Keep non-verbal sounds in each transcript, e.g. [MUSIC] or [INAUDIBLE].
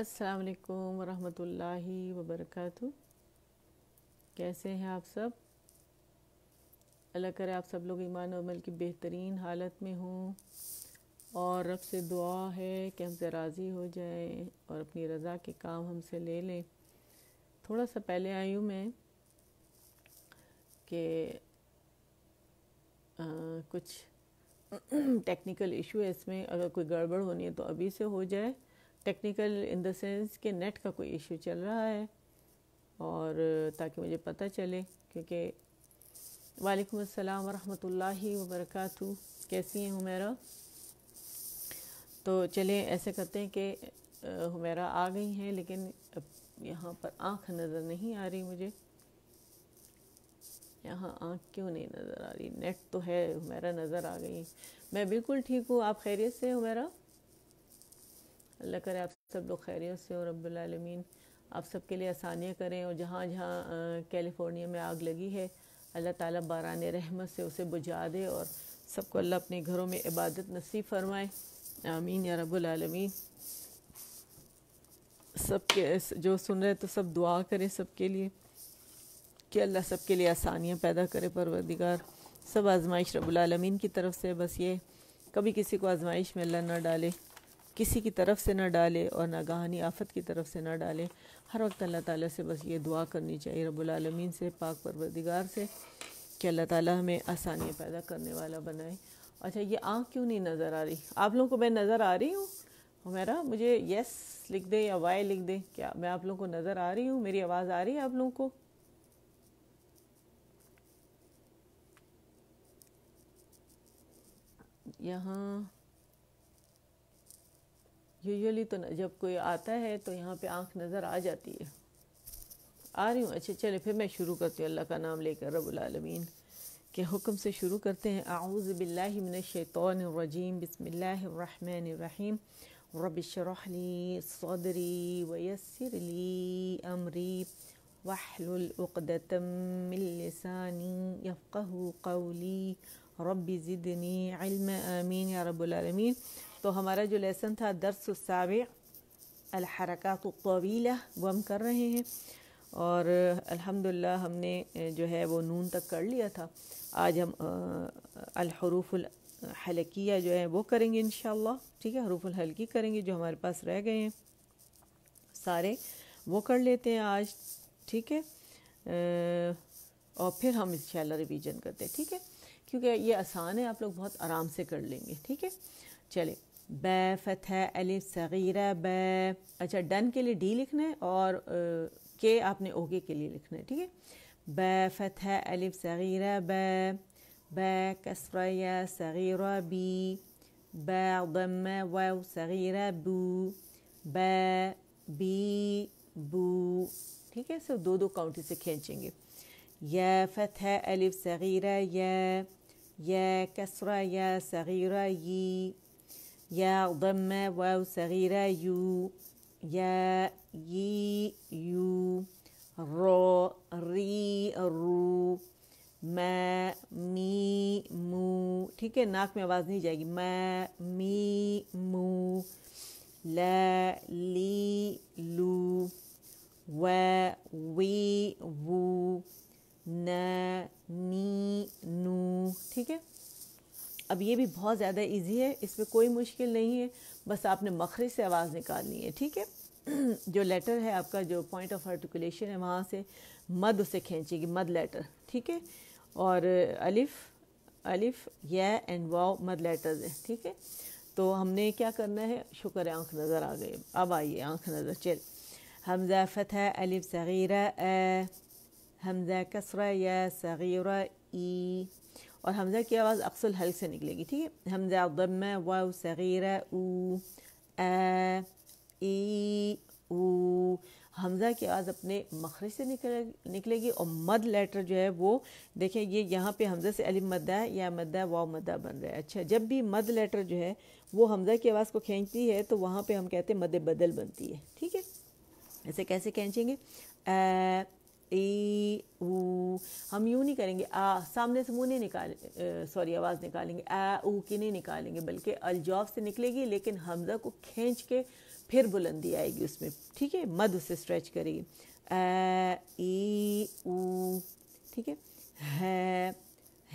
अस्सलाम वरहमतुल्लाहि वबरक कैसे हैं आप सब अल्लाह करे आप सब लोग ईमान और अमल की बेहतरीन हालत में हों और रब से दुआ है कि हमसे राज़ी हो जाएं और अपनी रज़ा के काम हमसे ले लें थोड़ा सा पहले आई हूँ मैं कि कुछ टेक्निकल [CLEARS THROAT] इशू है इसमें अगर कोई गड़बड़ होनी है तो अभी से हो जाए टेक्निकल इन देंस सेंस कि नेट का कोई इशू चल रहा है और ताकि मुझे पता चले क्योंकि वालेकुम अस्सलाम वरहमतुल्लाहि वबरकत कैसी हैं हुमेरा तो चलें ऐसे करते हैं कि हुमेरा आ गई हैं लेकिन अब यहाँ पर आँख नज़र नहीं आ रही मुझे यहाँ आँख क्यों नहीं नज़र आ रही नेट तो है हुमेरा नज़र आ गई मैं बिल्कुल ठीक हूँ आप खैरियत से हुमेरा अल्लाह करे आप सब लोग खैरियत से और रबालमीन आप सब के लिए आसानियाँ करें और जहाँ जहाँ कैलिफोर्निया में आग लगी है अल्लाह ताला बारान रहमत से उसे बुझा दे और सबको अल्लाह अपने घरों में इबादत नसीब फरमाए आमीन या रबालमीन सब के जो सुन रहे तो सब दुआ करें सबके लिए कि अल्लाह सब के लिए आसानियाँ पैदा करे परवरदिगार सब आजमाइश रबालमीन की तरफ से बस ये कभी किसी को आजमाइश में अल्लाह ना डाले किसी की तरफ से ना डाले और ना नागहानी आफत की तरफ से ना डाले हर वक्त अल्लाह ताला से बस ये दुआ करनी चाहिए रबालमीन से पाक परवरदिगार से कि अल्लाह ताला हमें आसानियाँ पैदा करने वाला बनाए अच्छा ये आँख क्यों नहीं नज़र आ रही आप लोगों को मैं नज़र आ रही हूँ हमारा मुझे यस लिख दें या वाई लिख दें क्या मैं आप लोगों को नज़र आ रही हूँ मेरी आवाज़ आ रही है आप लोगों को यहाँ यूजुअली तो जब कोई आता है तो यहाँ पे आंख नज़र आ जाती है आ रही हूँ अच्छा चले फिर मैं शुरू करती हूँ अल्लाह का नाम लेकर रबालमीन के हुक्म से शुरू करते हैं आऊज़बिल्लिमिनशैतरजीम बसमीम रबशरहली सौदरी वयसरली अमरी वाहलतमिलसानी यफ़ कौली रब ज़िदनी आमीन या रबालमीन तो हमारा जो लेसन था दरस साबिर अलहरकत तवीला वो हम कर रहे हैं और अल्हम्दुलिल्लाह हमने जो है वो नून तक कर लिया था आज हम अलहरूफ़लकिया जो है वो करेंगे इन ठीक है हरूफ़लहलकी करेंगे जो हमारे पास रह गए हैं सारे वो कर लेते हैं आज ठीक है और फिर हम इन रिवीजन करते हैं ठीक है क्योंकि ये आसान है आप लोग बहुत आराम से कर लेंगे ठीक है चले ब फतह अलिफ सगीर ब अच्छा डन के लिए डी लिखना है और के आपने ओके के लिए लिखना है ठीक है ब फतह अलिफ सगीरा ब ब कसरा सगीर बी ब गम वाव बू ब बी बू ठीक है सिर्फ दो दो काउंटी से खींचेंगे या फतह अलिफ सगीर य कसरा या यी يا ضم واو صغيرة يو يا يي يو رو ري رو ما مي مو ठीक है नाक में आवाज़ नहीं जाएगी मैं मी मू ल ली लू व वी वू न नी नू ठीक है अब ये भी बहुत ज़्यादा इजी है इसमें कोई मुश्किल नहीं है बस आपने मखरज से आवाज़ निकालनी है ठीक है [CLEARS THROAT] जो लेटर है आपका जो पॉइंट ऑफ आर्टिकुलेशन है वहाँ से मद उसे खींचेगी मद लेटर ठीक है और अलिफ अलिफ या एंड वाओ मद लेटर्स है ठीक है तो हमने क्या करना है शुक्र है आँख नज़र आ गए अब आइए आँख नज़र चल हमजा है अलिफ सगीरा हमजा कसरा या सगीरा ई और हमज़ा की आवाज़ अक्सल हल्क से निकलेगी ठीक है हमज़ा दम व सग़ीर ऊ ए हमज़ा की आवाज़ अपने मखरज से निकल निकलेगी और मद लेटर जो है वो देखें ये यहाँ पे हमज़ा से अलिम मद्दा है या मद्दा वाव मद्दा बन रहा है अच्छा जब भी मद लेटर जो है वो हमज़ा की आवाज़ को खींचती है तो वहाँ पे हम कहते हैं मद बदल बनती है ठीक है ऐसे कैसे खींचेंगे ए ऊ हम यूँ नहीं करेंगे आ सामने से मुँह नहीं निकाल सॉरी आवाज़ निकालेंगे आ ऊ के नहीं निकालेंगे बल्कि अलजॉफ से निकलेगी लेकिन हमजा को खींच के फिर बुलंदी आएगी उसमें ठीक है मद उसे स्ट्रेच करेगी ए ई ठीक है हे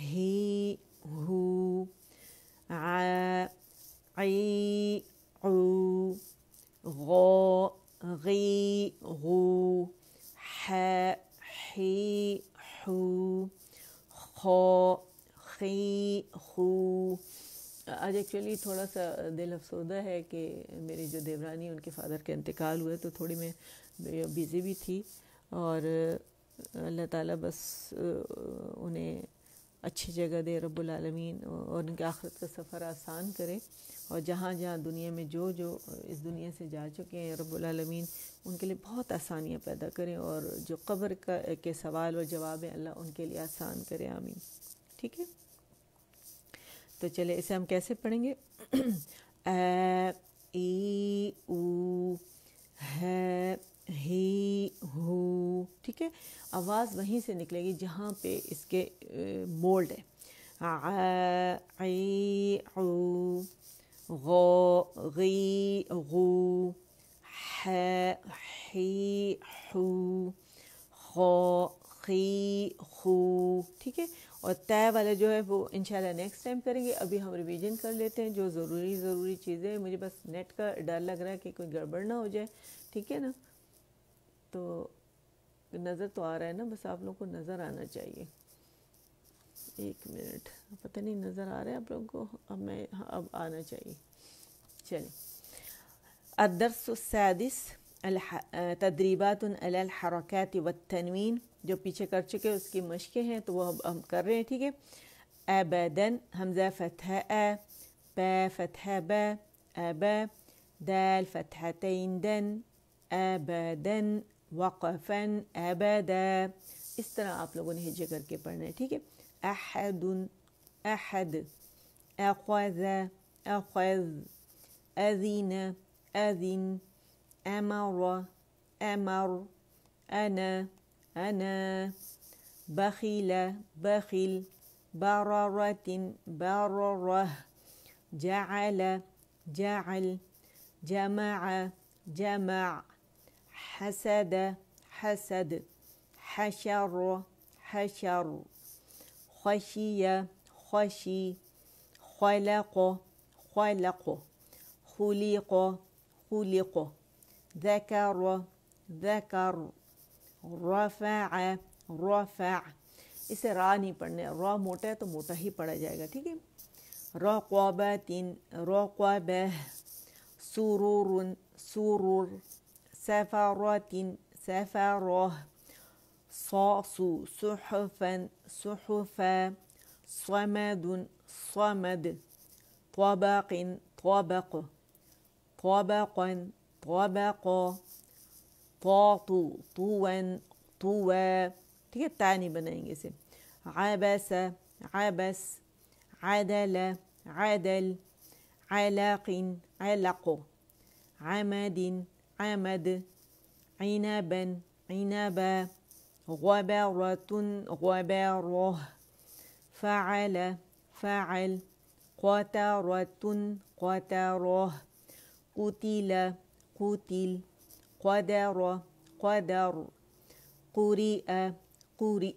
ही हु आ ई ऊ गो गी हु है he, who, ho, he, खू आज एक्चुअली थोड़ा सा दिल अफसोदा है कि मेरी जो देवरानी उनके फादर के इंतकाल हुए तो थोड़ी मैं बिज़ी भी थी और अल्लाह ताला बस uh, उन्हें अच्छी जगह दे रबालमीन और उनके आखिरत का सफ़र आसान करे और जहाँ जहाँ दुनिया में जो जो इस दुनिया से जा चुके हैं रबालमीन उनके लिए बहुत आसानियाँ पैदा करें और जो कब्र का के सवाल और जवाब हैं अल्लाह उनके लिए आसान करें आमीन ठीक है तो चले इसे हम कैसे पढ़ेंगे [CLEARS THROAT] ए ई ऊ है ही हो ठीक है आवाज़ वहीं से निकलेगी जहाँ पे इसके मोल्ड है आई गो गई गो ही हु खी खू ठीक है और तय वाला जो है वो इंशाल्लाह नेक्स्ट टाइम करेंगे अभी हम रिवीजन कर लेते हैं जो ज़रूरी ज़रूरी चीज़ें मुझे बस नेट का डर लग रहा है कि कोई गड़बड़ ना हो जाए ठीक है ना तो नज़र तो आ रहा है ना बस आप लोगों को नज़र आना चाहिए एक मिनट पता नहीं नज़र आ रहा है आप लोगों को अब मैं हाँ, अब आना चाहिए चलिए अदरसैदिस तदरीबात हरकत व तनवीन जो पीछे कर चुके उसकी मशक़ें हैं तो वो अब हम कर रहे हैं ठीक है अबदन हमजा फ़तह अ ब फ़तह ब अब दाल फ़तहतन दन अबदन وقفا ابدا اس طرح آپ لوگوں نے ہجے کر کے پڑھنا ہے ٹھیک ہے احد احد اخذ اخذ اذن اذن امر امر انا انا بخيل بخيل بررة بررة جعل جعل جمع جمع حسد حسد حشر حشر خشي خشي خلق خلق خلق خلق ذكر ذكر رفع رفع اسے را نہیں پڑھنے را موٹا ہے تو موٹا ہی پڑھا جائے گا ٹھیک ہے را قوابہ تین را قوابہ सुरूर सुरूर سفرة سفرة صاص صحفا صحفا صمد صمد طبق طبق طبقا طبقا طاط طوا طوا تيجي تاني بالانجليزي عبس عبس عدل عدل علاق علق عمد عمد عنبا عنبا غبرة غبره فعل فعل قترة قتره قتل قتل قدر قدر قرئ قرئ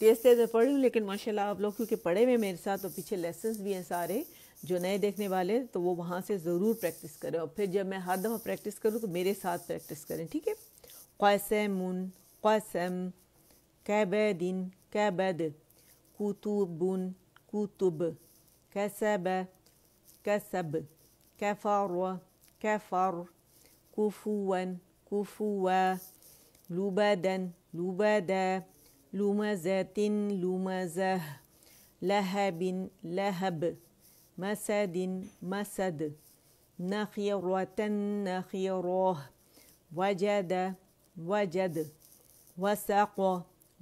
तेज़ तेज़ तो पढ़ रही हूँ लेकिन माशाल्लाह आप लोग क्योंकि पढ़े हुए मेरे साथ और पीछे लेसन भी हैं सारे जो नए देखने वाले तो वो वहाँ से ज़रूर प्रैक्टिस करें और फिर जब मैं हर दफ़ा प्रैक्टिस करूँ तो मेरे साथ प्रैक्टिस करें ठीक है क़ासमुन क़ासम दिन कैबैद कुतुबुन कुतुब कैसब कैसब कैफ़ार कैफ़ार कुफुवन कुफुआ लुबैदन लुबदा لمزة لمزة لهب لهب مسد مسد نخيرة نخيرة وجد وجد وسق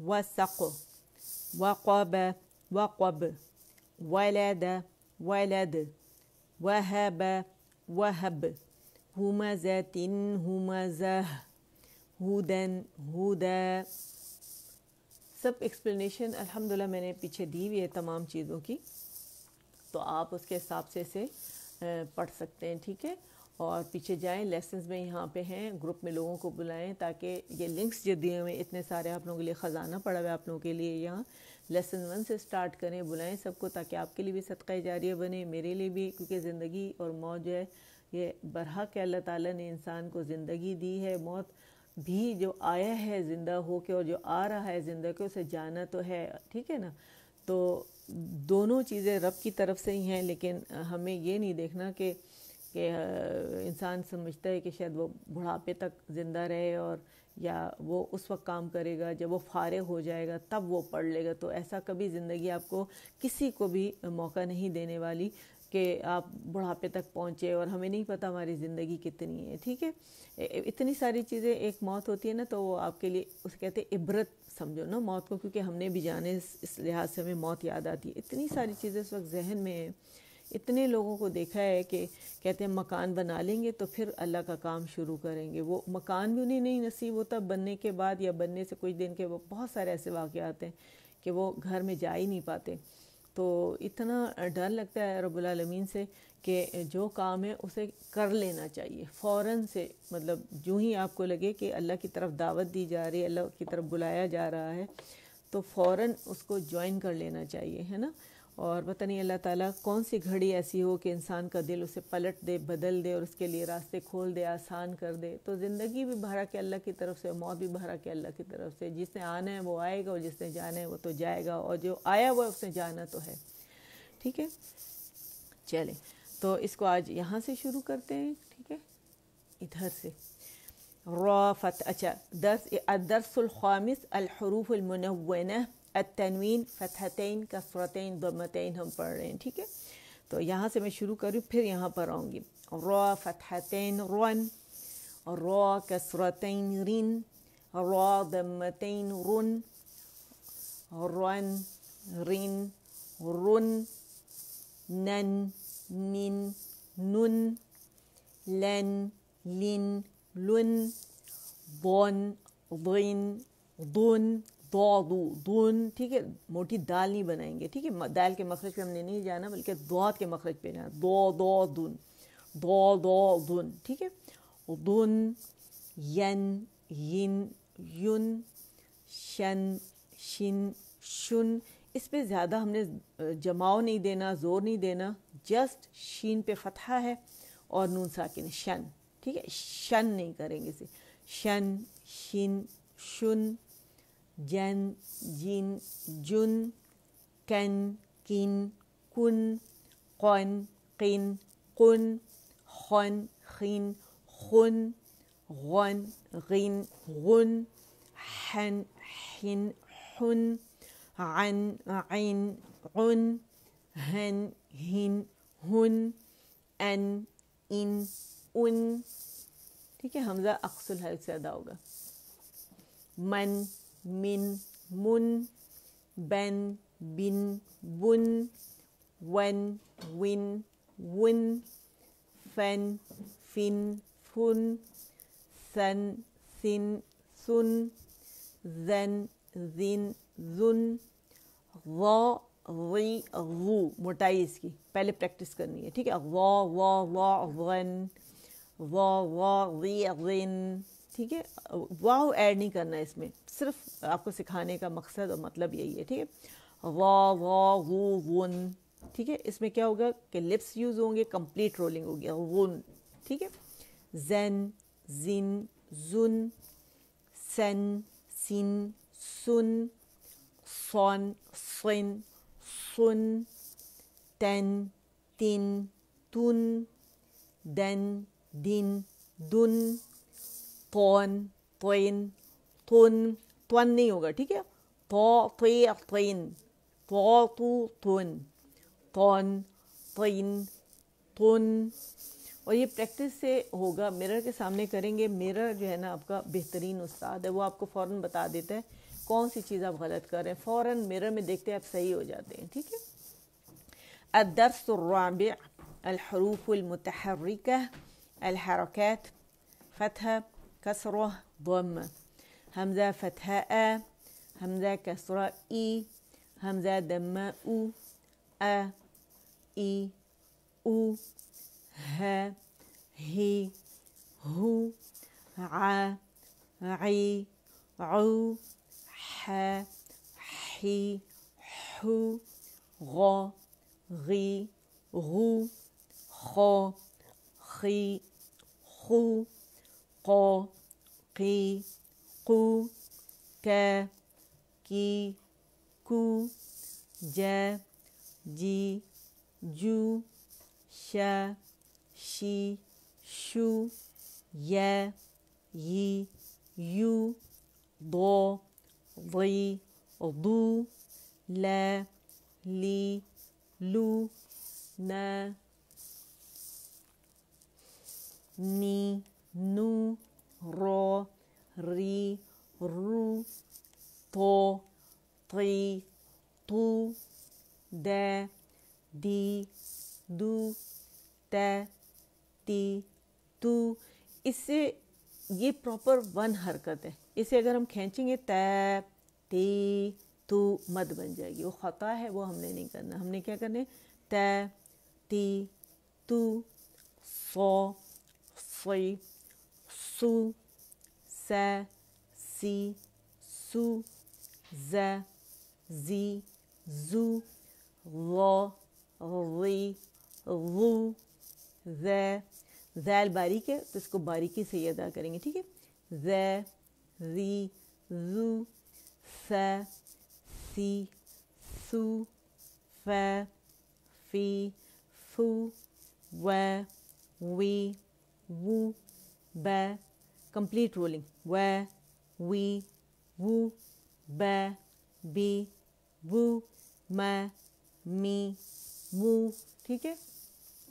وسق وقب وقب ولد ولد وهب وهب همزة همزة هدى هدى सब एक्सप्लेनेशन अल्हम्दुलिल्लाह मैंने पीछे दी हुई है तमाम चीज़ों की तो आप उसके हिसाब से इसे पढ़ सकते हैं ठीक है और पीछे जाएं लेसन्स में यहाँ पे हैं ग्रुप में लोगों को बुलाएं ताकि ये लिंक्स जो दिए हुए इतने सारे आप लोगों के लिए ख़जाना पड़ा हुआ है आप लोगों के लिए यहाँ लेसन वन से स्टार्ट करें बुलाएं सबको ताकि आपके लिए भी सदका जारी बने मेरे लिए भी क्योंकि ज़िंदगी और मौत जो है ये बरहक है अल्लाह ताला ने इंसान को ज़िंदगी दी है मौत भी जो आया है ज़िंदा हो के और जो आ रहा है ज़िंदा के उसे जाना तो है ठीक है ना तो दोनों चीज़ें रब की तरफ से ही हैं लेकिन हमें ये नहीं देखना कि कि इंसान समझता है कि शायद वो बुढ़ापे तक ज़िंदा रहे और या वो उस वक्त काम करेगा जब वो फारे हो जाएगा तब वो पढ़ लेगा तो ऐसा कभी ज़िंदगी आपको किसी को भी मौका नहीं देने वाली कि आप बुढ़ापे तक पहुँचे और हमें नहीं पता हमारी ज़िंदगी कितनी है ठीक है इतनी सारी चीज़ें एक मौत होती है ना तो वो आपके लिए उस कहते हैं इबरत समझो ना मौत को क्योंकि हमने भी जाने इस लिहाज से हमें मौत याद आती है इतनी सारी चीज़ें इस वक्त जहन में हैं इतने लोगों को देखा है कि कहते हैं मकान बना लेंगे तो फिर अल्लाह का काम शुरू करेंगे वो मकान भी उन्हें नहीं नसीब होता बनने के बाद या बनने से कुछ दिन के वो बहुत सारे ऐसे वाक़ हैं कि वो घर में जा ही नहीं पाते तो इतना डर लगता है रबालमीन से कि जो काम है उसे कर लेना चाहिए फ़ौर से मतलब जो ही आपको लगे कि अल्लाह की तरफ दावत दी जा रही है अल्लाह की तरफ बुलाया जा रहा है तो फ़ौर उसको ज्वाइन कर लेना चाहिए है ना और पता नहीं अल्लाह ताला कौन सी घड़ी ऐसी हो कि इंसान का दिल उसे पलट दे बदल दे और उसके लिए रास्ते खोल दे आसान कर दे तो ज़िंदगी भी भरा के अल्लाह की तरफ से मौत भी भरा के अल्लाह की तरफ से जिसने आना है वो आएगा और जिसने जाना है वो तो जाएगा और जो आया हुआ है उसने जाना तो है ठीक है चले तो इसको आज यहाँ से शुरू करते हैं ठीक है इधर से रॉ अच्छा दर्स दरसुलखामिस अलहरूफ़ुलमनवना अतनवीन फ़तहतैन कसरतैन दमतैन हम पढ़ रहे हैं ठीक है तो यहाँ से मैं शुरू करूँ फिर यहाँ पर आऊँगी रो फ़तहतैन रन रो कसरतैन रिन रो दमतैन रुन रन रिन रुन नन निन नुन लन लिन लुन बोन दिन दुन दौदू धुन ठीक है मोटी दाल नहीं बनाएंगे ठीक है दाल के मखरज पे हमने नहीं जाना बल्कि दौद के मखरज पे जाना दो दो दुन दो दो धुन ठीक है धुन यन यिन युन शन शिन शुन इस पर ज़्यादा हमने जमाव नहीं देना ज़ोर नहीं देना जस्ट शीन पे फतहा है और नून साकिन शन ठीक है शन नहीं करेंगे इसे शन शिन शुन جن جين جن كن كين كن قن قن قن خن خين خن غن غين غن حن حن حن عن عين عن هن هن هن ان ان ان ठीक है हमजा अक्सुल हल से अदा होगा मन min, mun, ben, bin, bun, wen, win, wun, fen, fin, fun, sen, sin, sun, zen, zin, zun, ro, री वो मोटाई इसकी पहले प्रैक्टिस करनी है ठीक है वो वो वो वन वो वो री रिन ठीक है वाव ऐड नहीं करना इसमें सिर्फ आपको सिखाने का मकसद और मतलब यही है ठीक है वा वा वो वन ठीक है इसमें क्या होगा कि लिप्स यूज़ होंगे कंप्लीट रोलिंग होगी वन ठीक है जेन जिन जुन सन सिन सुन सोन सुन सुन तेन तिन तुन दन दिन दुन तौन तोइन तुन त्वन नहीं होगा ठीक है तो त्वे और तो तू तुन तौन त्वेन तुन और ये प्रैक्टिस से होगा मिरर के सामने करेंगे मिरर जो है ना आपका बेहतरीन उस्ताद है वो आपको फ़ौर बता देता है कौन सी चीज़ आप गलत कर रहे हैं फ़ौर मिरर में देखते हैं आप सही हो जाते हैं ठीक है अदरस राब अलहरूफ़ुलमतहरिक अलहरकैत الحركات कसर همزة فتحاء أ همزة كسرة إي همزة دماء أو أ إي أو ه هي هو ع عي عو ح حي حو غ غي غو خ خي خو ق قي قو كا كي كو جا جي جو شا شي شو يا يي يو ضو ضي ضو لا لي لو نا ني نو رو ri, ru, to, tri, tu, de, di, du, te, ती, tu. इससे ये प्रॉपर वन हरकत है इसे अगर हम खींचेंगे तै ती तू मत बन जाएगी वो ख़ता है वो हमने नहीं करना हमने क्या करना है तै ती तू सो फई सू se, si, su, ze, zi, zu, lo, li, lu, जैल बारीक है तो इसको बारीकी से ही अदा करेंगे ठीक है जै जी जु स सी सू फ फी फू व वी वू ब complete rolling where, we, woo, be, be, वो मैं मी मू ठीक है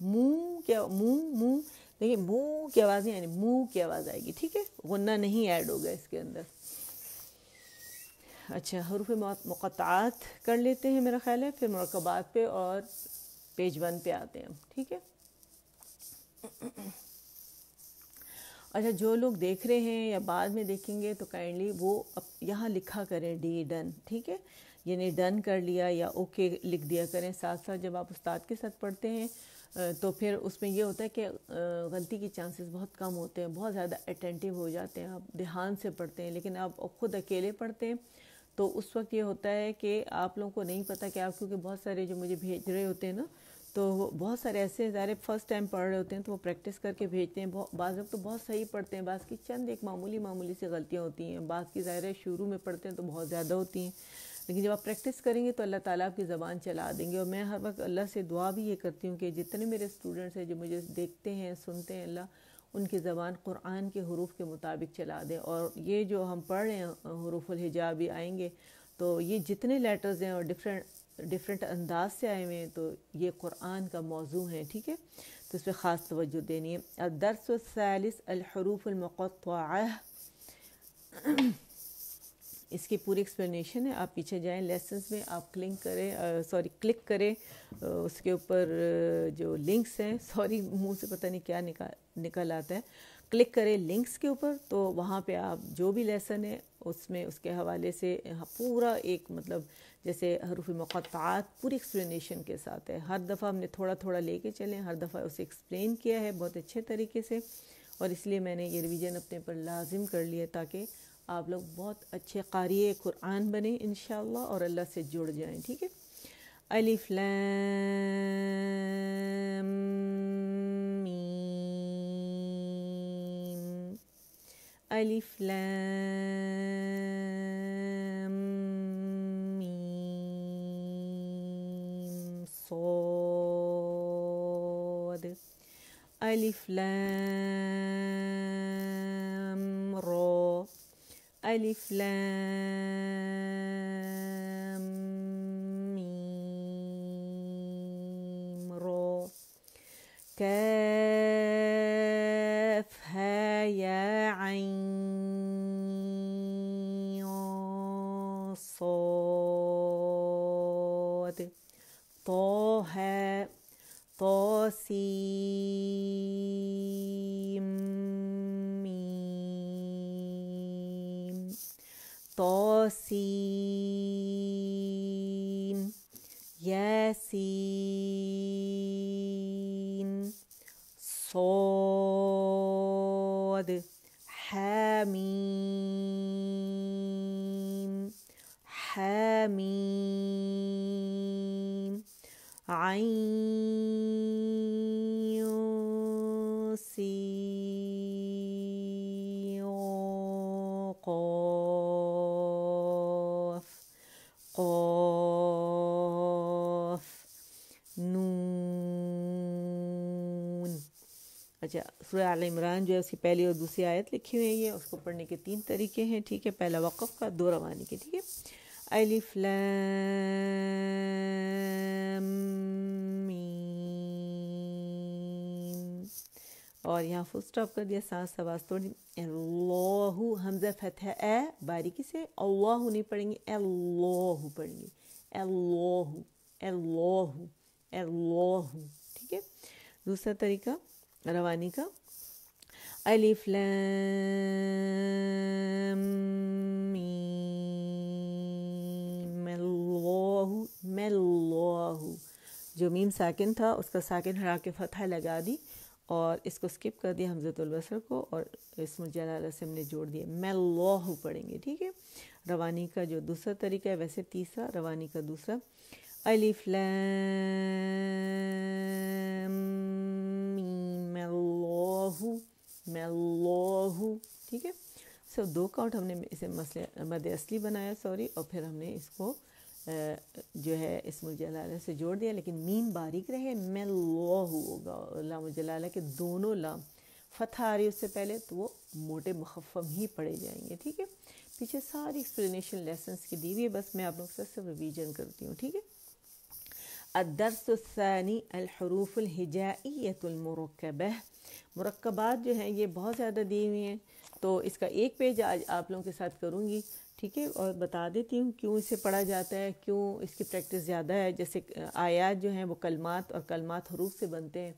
मुँह क्या मुँह मुँह देखिए मुँह की आवाज़ नहीं आनी मुँह की आवाज़ आएगी ठीक है वरना नहीं ऐड होगा इसके अंदर अच्छा हरूफ मक़ात कर लेते हैं मेरा ख्याल है फिर मरकबात पे और पेज वन पे आते हैं हम ठीक है अच्छा जो लोग देख रहे हैं या बाद में देखेंगे तो काइंडली वो अब यहाँ लिखा करें डी डन ठीक है यानी डन कर लिया या ओके लिख दिया करें साथ साथ जब आप उस्ताद के साथ पढ़ते हैं तो फिर उसमें यह होता है कि गलती के चांसेस बहुत कम होते हैं बहुत ज़्यादा अटेंटिव हो जाते हैं आप ध्यान से पढ़ते हैं लेकिन आप खुद अकेले पढ़ते हैं तो उस वक्त ये होता है कि आप लोगों को नहीं पता कि आप क्योंकि बहुत सारे जो मुझे भेज रहे होते हैं ना तो बहुत सारे ऐसे ज़ारे फर्स्ट टाइम पढ़ रहे होते हैं तो वो प्रैक्टिस करके भेजते हैं बाज़ तो बहुत सही पढ़ते हैं बाज़ की चंद एक मामूली मामूली सी गलतियाँ होती हैं बाज़ की ज़ाहिर शुरू में पढ़ते हैं तो बहुत ज़्यादा होती हैं लेकिन जब आप प्रैक्टिस करेंगे तो अल्लाह ताला आपकी ज़बान चला देंगे और मैं हर वक्त अल्लाह से दुआ भी ये करती हूँ कि जितने मेरे स्टूडेंट्स हैं जो मुझे देखते हैं सुनते हैं अल्लाह उनकी ज़बान कुरान के हरूफ के मुताबिक चला दें और ये जो हम पढ़ रहे हैं हरूफुल हिजाब भी आएंगे तो ये जितने लेटर्स हैं और डिफरेंट डिफरेंट अंदाज से आए हुए हैं तो ये कुरान का मौजू है ठीक है तो इस पर ख़ास तवज्जो देनी है दरस सालिस अलहरूफ़लमक़ इसकी पूरी एक्सप्लेनेशन है आप पीछे जाएं लेसन में आप क्लिक करें सॉरी क्लिक करें उसके ऊपर जो लिंक्स हैं सॉरी मुंह से पता नहीं क्या निकाल निकल आता है क्लिक करें लिंक्स के ऊपर तो वहाँ पे आप जो भी लेसन है उसमें उसके हवाले से पूरा एक मतलब जैसे हरूफ मक़ात पूरी एक्सप्लेनेशन के साथ है हर दफ़ा हमने थोड़ा थोड़ा लेके चलें हर दफ़ा उसे एक्सप्लेन किया है बहुत अच्छे तरीके से और इसलिए मैंने ये रिवीजन अपने पर लाजिम कर लिया ताकि आप लोग बहुत अच्छे कारी कुरान बने इन और अल्लाह से जुड़ जाएँ ठीक है अलीफ़ ألف لام ميم صاد ألف لام را ألف لام ميم را كاف Tosim. Tosim. Yasin. Sod. Hamim. Hamim. Ain. अच्छा सुर आल इमरान जो है उसकी पहली और दूसरी आयत लिखी हुई है उसको पढ़ने के तीन तरीके हैं ठीक है पहला वक़ का दो रवानी के ठीक है अलिफ और यहाँ फुल स्टॉप कर दिया सांस आवाज थोड़ी अल्लाहू हमजा फतह ए बारीकी से अल्लाहू नहीं पढ़ेंगे अल्लाहू पढ़ेंगे अल्लाहू अल्लाहू अल्लाहू ठीक है दूसरा तरीका रवानी का अलिफ मेल्लाहु जो मीम साकिन था उसका साकिन हरा के फतह लगा दी और इसको स्किप कर दिया हमजतुलबसर को और इसमें जलाल से हमने जोड़ दिया लोह पढ़ेंगे ठीक है रवानी का जो दूसरा तरीका है वैसे तीसरा रवानी का दूसरा अलिफ लैम मैं लो हूँ मैं लो हूँ ठीक है सो दो काउंट हमने इसे मसले मद असली बनाया सॉरी और फिर हमने इसको जो है इस जलाला से जोड़ दिया लेकिन मीन बारीक रहे मैं लो होगा लाम जलाला के दोनों लाम फतह आ रही उससे पहले तो वो मोटे मुखफ़म ही पड़े जाएंगे ठीक है पीछे सारी एक्सप्लेनेशन लेसन्स की दी हुई है बस मैं आप लोग से सिर्फ रिवीजन करती हूँ ठीक है अदरस ानी अलहरूफ़लहिजाइयतमरकब मरकबात जो हैं ये बहुत ज़्यादा दिए हुए हैं तो इसका एक पेज आज आप लोगों के साथ करूँगी ठीक है और बता देती हूँ क्यों इसे पढ़ा जाता है क्यों इसकी प्रैक्टिस ज़्यादा है जैसे आयात जो हैं वो कलमात और कलमात हरूफ से बनते हैं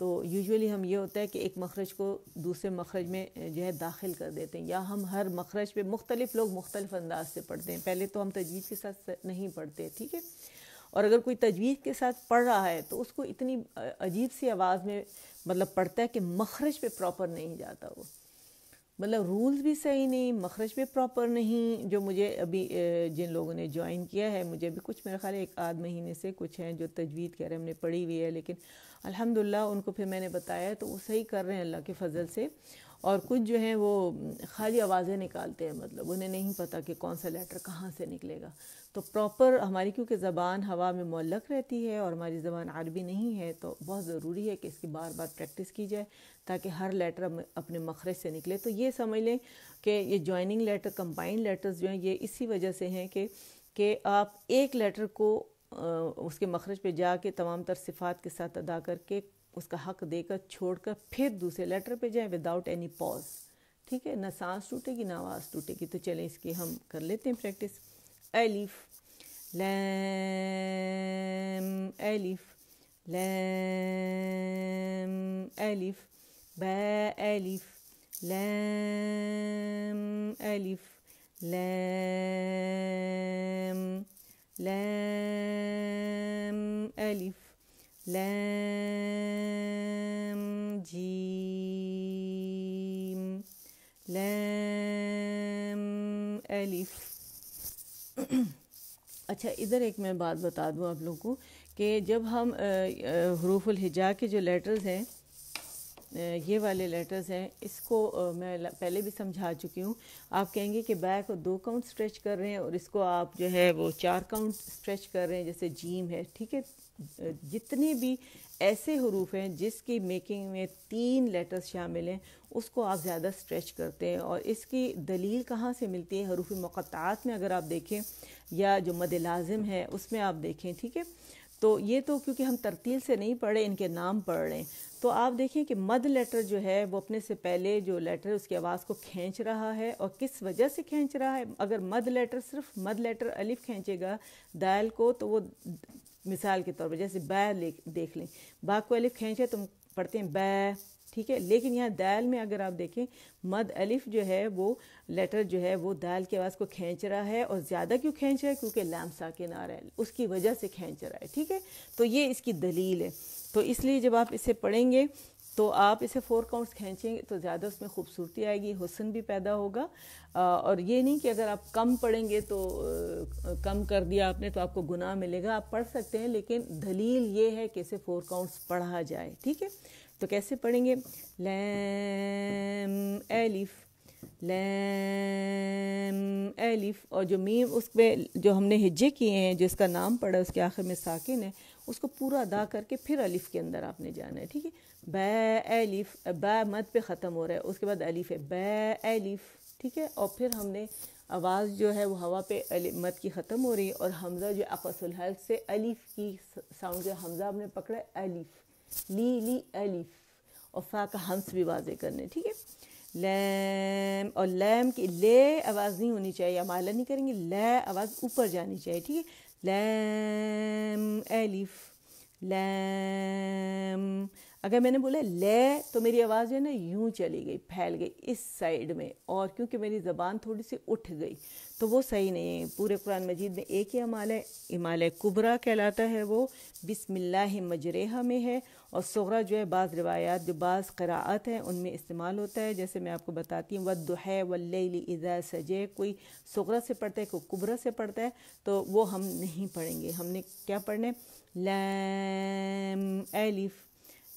तो यूजुअली हम ये होता है कि एक मखरज को दूसरे मखरज में जो है दाखिल कर देते हैं या हम हर मखरज पे मुख्तलिफ़ लोग मुख्तलिफ अंदाज से पढ़ते हैं पहले तो हम तजवीज़ के साथ नहीं पढ़ते ठीक है और अगर कोई तजवीज़ के साथ पढ़ रहा है तो उसको इतनी अजीब सी आवाज़ में मतलब पढ़ता है कि मखरज पे प्रॉपर नहीं जाता वो मतलब रूल्स भी सही नहीं मखरज पे प्रॉपर नहीं जो मुझे अभी जिन लोगों ने ज्वाइन किया है मुझे भी कुछ मेरा ख्याल एक आध महीने से कुछ हैं जो तजवीज़ कह रहे हैं हमने पढ़ी हुई है लेकिन अलहमदिल्ला उनको फिर मैंने बताया तो वो सही कर रहे हैं अल्लाह के फजल से और कुछ जो है वो खाली आवाज़ें निकालते हैं मतलब उन्हें नहीं पता कि कौन सा लेटर कहाँ से निकलेगा तो प्रॉपर हमारी क्योंकि ज़बान हवा में मोलक रहती है और हमारी ज़बान अरबी नहीं है तो बहुत ज़रूरी है कि इसकी बार बार प्रैक्टिस की जाए ताकि हर लेटर अपने मखरज से निकले तो ये समझ लें कि ये जॉइनिंग लेटर कम्बाइंड लेटर्स जो हैं ये इसी वजह से हैं कि कि आप एक लेटर को उसके मखरज पे जाके तमाम तर सिफात के साथ अदा करके उसका हक देकर छोड़कर फिर दूसरे लेटर पे जाएं विदाउट एनी पॉज ठीक है ना सांस टूटेगी ना आवाज़ टूटेगी तो चलें इसकी हम कर लेते हैं प्रैक्टिस एलिफ लैम एलिफ लैम एलिफ ब एलिफ लैम एलिफ लैम लैम एलिफ लैम जीम लैम एलिफ अच्छा इधर एक मैं बात बता दूं आप लोगों को कि जब हम हरूफुल हिजा के जो लेटर्स हैं ये वाले लेटर्स हैं इसको मैं पहले भी समझा चुकी हूँ आप कहेंगे कि बैक को दो काउंट स्ट्रेच कर रहे हैं और इसको आप जो है वो चार काउंट स्ट्रेच कर रहे हैं जैसे जीम है ठीक है जितने भी ऐसे हरूफ हैं जिसकी मेकिंग में तीन लेटर्स शामिल हैं उसको आप ज़्यादा स्ट्रेच करते हैं और इसकी दलील कहाँ से मिलती है हरूफ मक़ात में अगर आप देखें या जो मद लाजम है उसमें आप देखें ठीक है तो ये तो क्योंकि हम तरतील से नहीं पढ़े इनके नाम पढ़ रहे हैं तो आप देखें कि मद लेटर जो है वो अपने से पहले जो लेटर उसकी आवाज़ को खींच रहा है और किस वजह से खींच रहा है अगर मद लेटर सिर्फ मद लेटर अलिफ खींचेगा दायल को तो वो मिसाल के तौर पर जैसे बै ले देख लें बा को अलिफ खेचे तो पढ़ते हैं बै ठीक है लेकिन यहाँ दाल में अगर आप देखें मद अलिफ जो है वो लेटर जो है वो दाल की आवाज़ को खींच रहा है और ज़्यादा क्यों खींच रहा है क्योंकि लैम साकिन आ रहा है उसकी वजह से खींच रहा है ठीक है तो ये इसकी दलील है तो इसलिए जब आप इसे पढ़ेंगे तो आप इसे फोर काउंट्स खींचेंगे तो ज़्यादा उसमें खूबसूरती आएगी हुसन भी पैदा होगा और ये नहीं कि अगर आप कम पढ़ेंगे तो कम कर दिया आपने तो आपको गुनाह मिलेगा आप पढ़ सकते हैं लेकिन दलील ये है कि इसे फोर काउंट्स पढ़ा जाए ठीक है तो कैसे पढ़ेंगे लैम एलिफ लैम एलिफ और जो मीम उस पर जो हमने हिज्जे किए हैं जिसका नाम पड़ा उसके आखिर में साकिन है उसको पूरा अदा करके फिर अलिफ के अंदर आपने जाना है ठीक है बे एलिफ बे मत पे ख़त्म हो रहा है उसके बाद अलिफ है बे एलिफ ठीक है और फिर हमने आवाज़ जो है वो हवा पे मत की ख़त्म हो रही है और हमज़ा जो हल से अलिफ की साउंड जो हमज़ा आपने पकड़ा अलिफ ली ली अलिफ और फ़ा का हंस भी वाजे करने ठीक है लैम और लैम की ले आवाज़ नहीं होनी चाहिए हम आला नहीं करेंगे ले आवाज़ ऊपर जानी चाहिए ठीक है लैम एलिफ लैम अगर मैंने बोला ले तो मेरी आवाज़ जो है ना यूं चली गई फैल गई इस साइड में और क्योंकि मेरी ज़बान थोड़ी सी उठ गई तो वो सही नहीं है पूरे कुरान मजीद में एक ही है इमाल कुबरा कहलाता है वो बिसमिल्ला मजरेहा में है और सगरा जो है बाज़ रवायात जो बाज़ क़रात हैं उनमें इस्तेमाल होता है जैसे मैं आपको बताती हूँ वद है वल्लैज़ा सजे कोई सगरा से पढ़ता है कोई कुबरा से पढ़ता है तो वो हम नहीं पढ़ेंगे हमने क्या पढ़ने लैम एलिफ़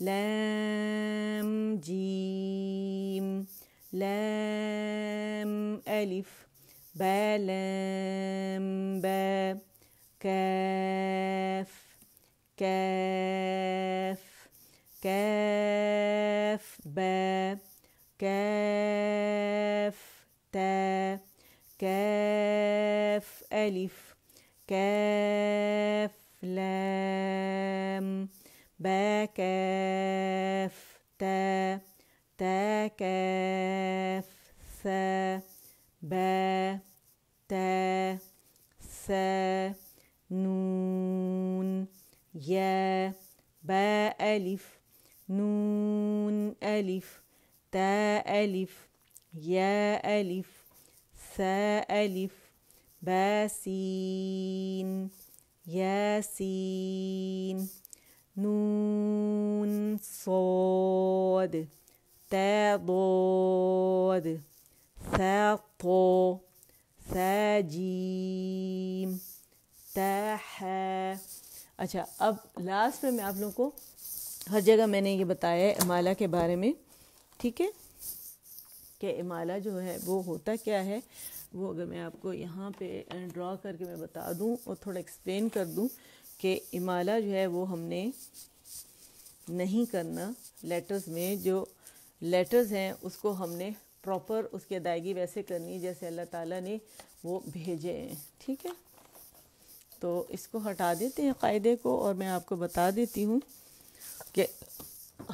लैम जीम लैम एलिफ़ بلام با كاف كاف كاف با كاف تا كاف ألف كاف لام با كاف تا تا كاف ثا با س نون يا باء ألف نون ألف تاء ألف يا ألف سا ألف باسين ياسين نون صاد تا ضاد ثا सजीम तह अच्छा अब लास्ट में मैं आप लोगों को हर जगह मैंने ये बताया है इमाला के बारे में ठीक है कि इमाला जो है वो होता क्या है वो अगर मैं आपको यहाँ पे ड्रॉ करके मैं बता दूँ और थोड़ा एक्सप्लेन कर दूँ कि इमाला जो है वो हमने नहीं करना लेटर्स में जो लेटर्स हैं उसको हमने प्रॉपर उसकी अदायगी वैसे करनी जैसे अल्लाह ताला ने वो भेजे हैं ठीक है तो इसको हटा देते हैं कायदे को और मैं आपको बता देती हूँ कि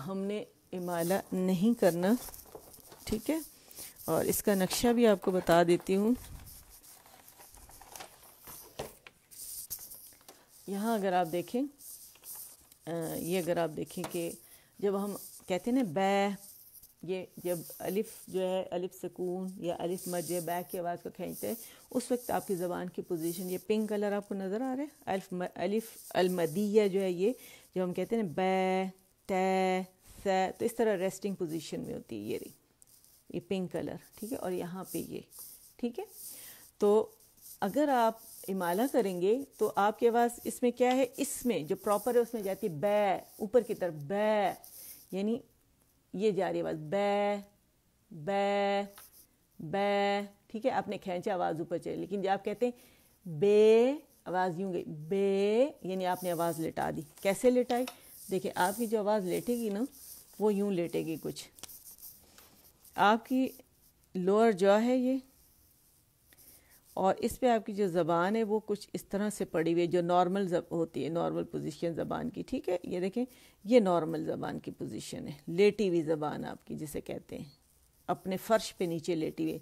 हमने इमाला नहीं करना ठीक है और इसका नक्शा भी आपको बता देती हूँ यहाँ अगर आप देखें ये अगर आप देखें कि जब हम कहते हैं ना बै ये जब अलिफ जो है अलिफ सकून या अलिफ मज बैक की आवाज़ को खींचते हैं उस वक्त आपकी ज़बान की पोजीशन ये पिंक कलर आपको नज़र आ रहा है अल्फ अलिफ अलमदिया जो है ये जो हम कहते हैं ना बै तय सै तो इस तरह रेस्टिंग पोजीशन में होती है ये रही ये पिंक कलर ठीक है और यहाँ पे ये ठीक है तो अगर आप इमाला करेंगे तो आपकी आवाज़ इसमें क्या है इसमें जो प्रॉपर है उसमें जाती है बै ऊपर की तरफ बै यानी ये जा रही आवाज़ बै बै बै ठीक है आपने खींचा आवाज़ ऊपर चली लेकिन जब आप कहते हैं बे आवाज़ यूँ गई बे यानी आपने आवाज़ लेटा दी कैसे लेटाई देखिए आपकी जो आवाज़ लेटेगी ना वो यूँ लेटेगी कुछ आपकी लोअर जॉ है ये और इस पे आपकी जो ज़बान है वो कुछ इस तरह से पड़ी हुई है जो नॉर्मल होती है नॉर्मल पोजीशन ज़बान की ठीक है ये देखें ये नॉर्मल ज़बान की पोजीशन है लेटी हुई ज़बान आपकी जिसे कहते हैं अपने फ़र्श पे नीचे लेटी हुई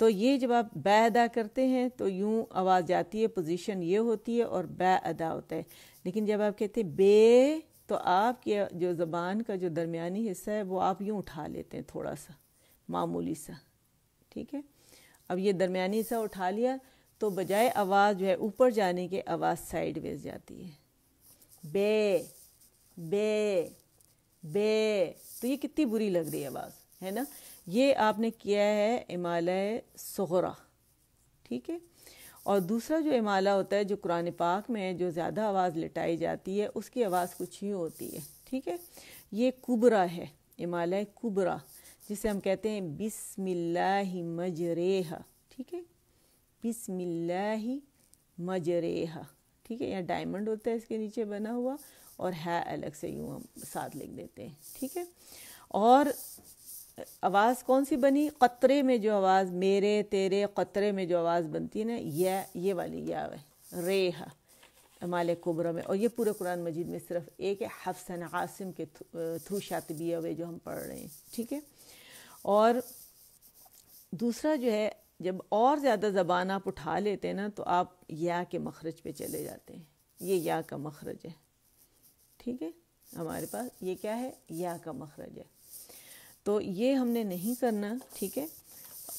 तो ये जब आप बै अदा करते हैं तो यूँ आवाज़ जाती है पोजीशन ये होती है और बै अदा होता है लेकिन जब आप कहते हैं बे तो आपके जो ज़बान का जो दरमिया हिस्सा है वो आप यूँ उठा लेते हैं थोड़ा सा मामूली सा ठीक है अब ये दरमियानी सा उठा लिया तो बजाय आवाज़ जो है ऊपर जाने के आवाज़ साइड वेज जाती है बे बे बे तो ये कितनी बुरी लग रही है आवाज़ है ना ये आपने किया है इमालय सहरा ठीक है और दूसरा जो इमाला होता है जो कुरान पाक में जो ज़्यादा आवाज़ लटाई जाती है उसकी आवाज़ कुछ ही होती है ठीक है ये कुबरा है इमालय कुबरा जिसे हम कहते हैं बिसमिल्लाह मजरेहा ठीक है बिसमिल्लाह मजरेहा ठीक है यहाँ डायमंड होता है इसके नीचे बना हुआ और है अलग से यूँ हम साथ लिख देते हैं ठीक है और आवाज़ कौन सी बनी क़तरे में जो आवाज़ मेरे तेरे क़तरे में जो आवाज़ बनती है ना यह ये वाली या रेहा माल कुबरा में और ये पूरे कुरान मजीद में सिर्फ एक है हफ्सन आसिम के थ्रू शातबिया हुए जो हम पढ़ रहे हैं ठीक है और दूसरा जो है जब और ज़्यादा ज़बान आप उठा लेते हैं ना तो आप या के मखरज पे चले जाते हैं ये या का मखरज है ठीक है हमारे पास ये क्या है या का मखरज है तो ये हमने नहीं करना ठीक है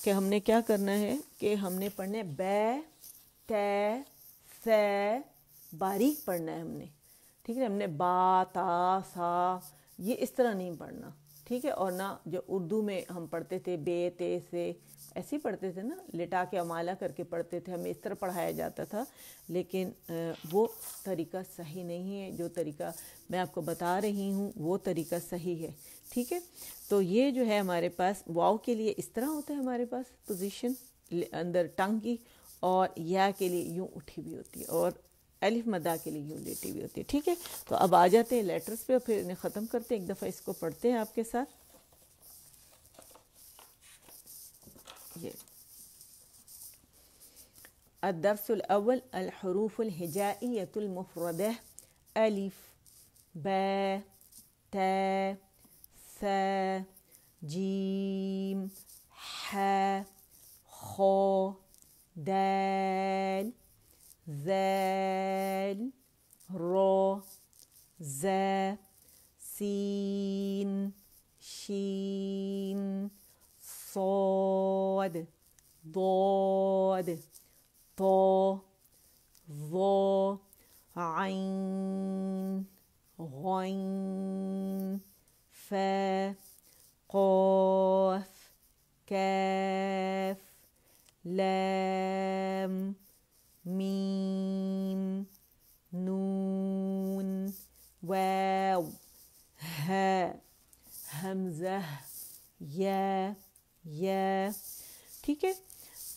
कि हमने क्या करना है कि हमने पढ़ना है बै तय सै बारीक पढ़ना है हमने ठीक है हमने बा ता सा ये इस तरह नहीं पढ़ना ठीक है और ना जो उर्दू में हम पढ़ते थे बे ते से ऐसे ही पढ़ते थे ना लिटा के अमाला करके पढ़ते थे हमें इस तरह पढ़ाया जाता था लेकिन वो तरीका सही नहीं है जो तरीका मैं आपको बता रही हूँ वो तरीका सही है ठीक है तो ये जो है हमारे पास वाव के लिए इस तरह होता है हमारे पास पोजीशन अंदर टंग की और या के लिए यूँ उठी भी होती है और एलिफ मदा के लिए यू लेटी हुई होती है ठीक है तो अब आ जाते हैं लेटर्स पे और फिर इन्हें ख़त्म करते हैं एक दफ़ा इसको पढ़ते हैं आपके साथ ये अलिफ ब त स जीम ह खो ذال را ذا سين شين صاد ضاد طا ظا عين غين فا قاف كاف لام मीम नून वाव है हमजा या या ठीक है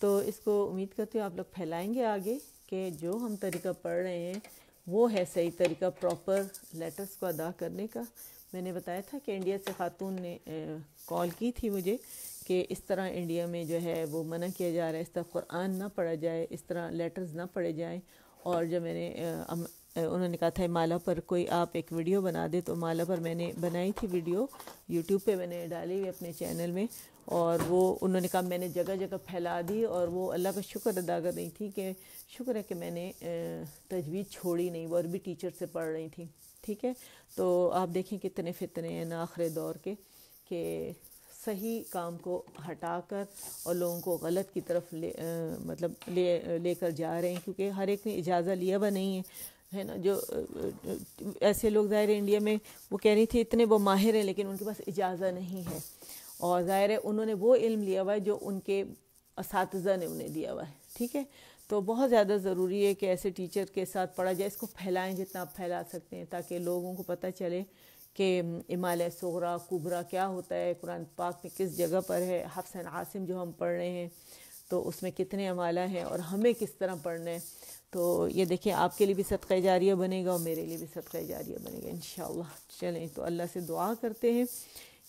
तो इसको उम्मीद करती हूँ आप लोग फैलाएंगे आगे कि जो हम तरीका पढ़ रहे हैं वो है सही तरीका प्रॉपर लेटर्स को अदा करने का मैंने बताया था कि इंडिया से ख़ातून ने कॉल की थी मुझे कि इस तरह इंडिया में जो है वो मना किया जा रहा है इस तरह कुरान ना पढ़ा जाए इस तरह लेटर्स ना पढ़े जाएँ और जब मैंने उन्होंने कहा था माला पर कोई आप एक वीडियो बना दे तो माला पर मैंने बनाई थी वीडियो यूट्यूब पे मैंने डाली हुई अपने चैनल में और वो उन्होंने कहा मैंने जगह जगह फैला दी और वो अल्लाह का शुक्र अदा कर रही थी कि शुक्र है कि मैंने तजवीज़ छोड़ी नहीं वो भी टीचर से पढ़ रही थी ठीक है तो आप देखें कितने फितने हैं ना आखिर दौर के कि सही काम को हटाकर और लोगों को गलत की तरफ ले आ, मतलब ले लेकर जा रहे हैं क्योंकि हर एक ने इजाज़ा लिया हुआ नहीं है है ना जो ऐसे लोग ज़ाहिर है इंडिया में वो कह रही थी इतने वो माहिर हैं लेकिन उनके पास इजाज़ा नहीं है और ज़ाहिर है उन्होंने वो इल्म लिया हुआ है जो उनके इस ने उन्हें दिया हुआ है ठीक है तो बहुत ज़्यादा ज़रूरी है कि ऐसे टीचर के साथ पढ़ा जाए इसको फैलाएं जितना आप फैला सकते हैं ताकि लोगों को पता चले कि इमाल सगरा कुबरा क्या होता है कुरान पाक में किस जगह पर है हफसन आसिम जो हम पढ़ रहे हैं तो उसमें कितने अमाला हैं और हमें किस तरह पढ़ना है तो ये देखिए आपके लिए भी सदका जारिया बनेगा और मेरे लिए भी सदका जारिया बनेगा इन चलें तो अल्लाह से दुआ करते हैं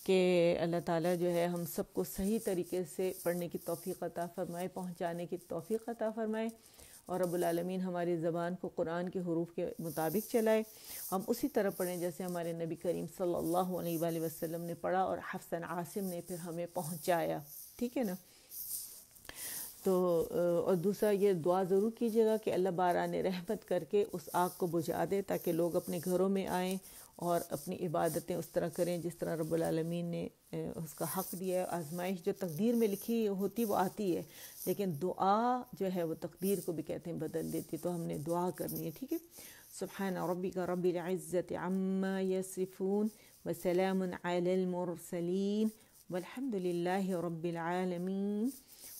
कि अल्लाह ताला जो है हम सबको सही तरीके से पढ़ने की तोफ़ी अता फ़रमाए पहुँचाने की तोफ़ी अता फ़रमाए और रबालमीन हमारी ज़बान को कुरान के हरूफ के मुताबिक चलाए हम उसी तरह पढ़ें जैसे हमारे नबी करीम सल्ला वसलम ने पढ़ा और हफ्सन आसिम ने फिर हमें पहुँचाया ठीक है ना तो और दूसरा ये दुआ ज़रूर कीजिएगा कि अल्लाह ने रहमत करके उस आग को बुझा दे ताकि लोग अपने घरों में आएँ और अपनी इबादतें उस तरह करें जिस तरह रब्बुल रबालमीन ने उसका हक दिया है आजमाइश जो तकदीर में लिखी होती वो आती है دعا جو ہے وہ تقدیر کو بھی کہتے ہیں بدل دیتی تو ہم نے دعا کرنی ہے ٹھیک ہے سبحان रबी رب रबी عما अम्मा وسلام वसलाम आलमरसलिन والحمد لله رب العالمين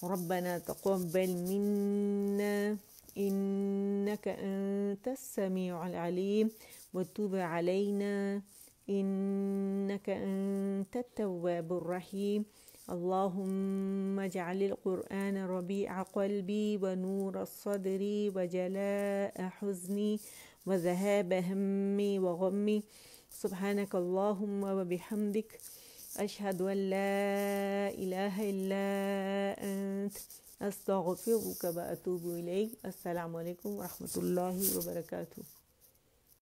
ربنا تقبل منا إنك أنت السميع العليم وتب علينا إنك أنت التواب الرحيم اللهم اجعل القرآن ربيع قلبي ونور صدري وجلاء حزني وذهاب همي وغمي سبحانك اللهم وبحمدك أشهد أن لا إله إلا أنت أستغفرك وأتوب إليك السلام عليكم ورحمة الله وبركاته